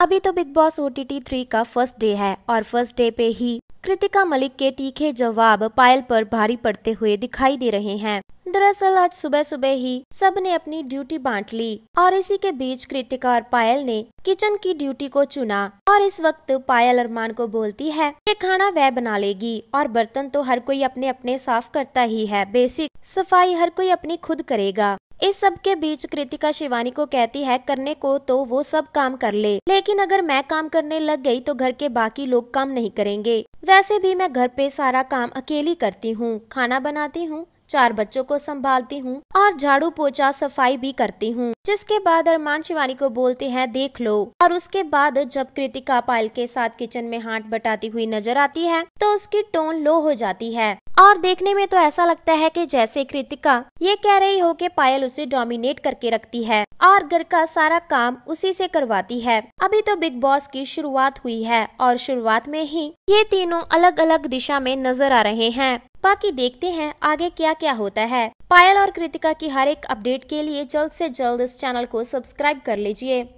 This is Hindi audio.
अभी तो Bigg Boss O T three का फर्स्ट डे है और फर्स्ट डे पे ही कृतिका मलिक के तीखे जवाब पायल पर भारी पड़ते हुए दिखाई दे रहे हैं दरअसल आज सुबह सुबह ही सब ने अपनी ड्यूटी बांट ली और इसी के बीच कृतिका और पायल ने किचन की ड्यूटी को चुना और इस वक्त पायल अरमान को बोलती है कि खाना वह बना लेगी और बर्तन तो हर कोई अपने अपने साफ करता ही है बेसिक सफाई हर कोई अपनी खुद करेगा इस सब के बीच कृतिका शिवानी को कहती है करने को तो वो सब काम कर ले लेकिन अगर मैं काम करने लग गई तो घर के बाकी लोग काम नहीं करेंगे वैसे भी मैं घर पे सारा काम अकेली करती हूँ खाना बनाती हूँ चार बच्चों को संभालती हूँ और झाड़ू पोछा सफाई भी करती हूँ जिसके बाद अरमान शिवानी को बोलते हैं देख लो और उसके बाद जब कृतिका पायल के साथ किचन में हाथ बटाती हुई नजर आती है तो उसकी टोन लो हो जाती है और देखने में तो ऐसा लगता है कि जैसे कृतिका ये कह रही हो कि पायल उसे डोमिनेट करके रखती है और घर का सारा काम उसी से करवाती है अभी तो बिग बॉस की शुरुआत हुई है और शुरुआत में ही ये तीनों अलग अलग दिशा में नजर आ रहे हैं बाकी देखते हैं आगे क्या क्या होता है पायल और कृतिका की हर एक अपडेट के लिए जल्द से जल्द इस चैनल को सब्सक्राइब कर लीजिए